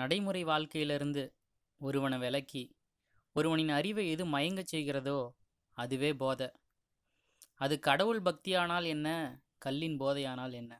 நடைமுறை வாழ்க்கையிலிருந்து ஒருவனை விளக்கி ஒருவனின் அறிவை எது மயங்கச் செய்கிறதோ அதுவே போதை அது கடவுள் பக்தியானால் என்ன கல்லின் போதையானால் என்ன